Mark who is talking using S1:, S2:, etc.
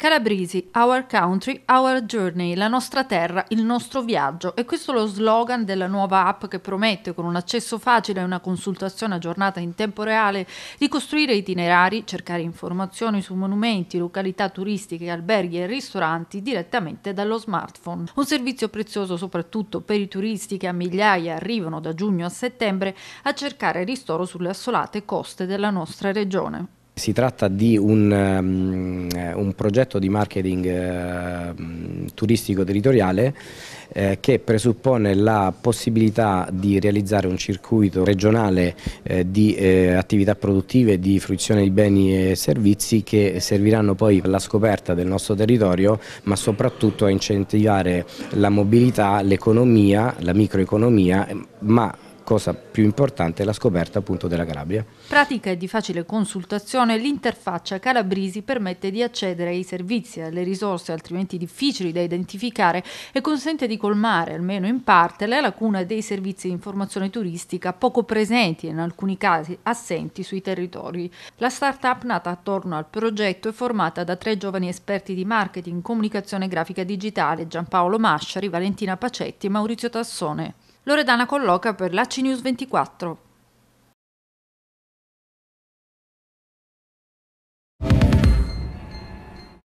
S1: Calabrisi, Our Country, Our Journey, la nostra terra, il nostro viaggio. E questo è lo slogan della nuova app che promette, con un accesso facile e una consultazione aggiornata in tempo reale, di costruire itinerari, cercare informazioni su monumenti, località turistiche, alberghi e ristoranti direttamente dallo smartphone. Un servizio prezioso soprattutto per i turisti che a migliaia arrivano da giugno a settembre a cercare ristoro sulle assolate coste della nostra regione.
S2: Si tratta di un, ehm, un progetto di marketing ehm, turistico territoriale eh, che presuppone la possibilità di realizzare un circuito regionale eh, di eh, attività produttive, di fruizione di beni e servizi che serviranno poi alla scoperta del nostro territorio ma soprattutto a incentivare la mobilità, l'economia, la microeconomia ma cosa più importante è la scoperta appunto della Calabria.
S1: Pratica e di facile consultazione, l'interfaccia Calabrisi permette di accedere ai servizi e alle risorse altrimenti difficili da identificare e consente di colmare, almeno in parte, la lacuna dei servizi di informazione turistica poco presenti e in alcuni casi assenti sui territori. La startup nata attorno al progetto è formata da tre giovani esperti di marketing, comunicazione grafica digitale, Giampaolo Masciari, Valentina Pacetti e Maurizio Tassone. Loredana colloca per la CNews 24.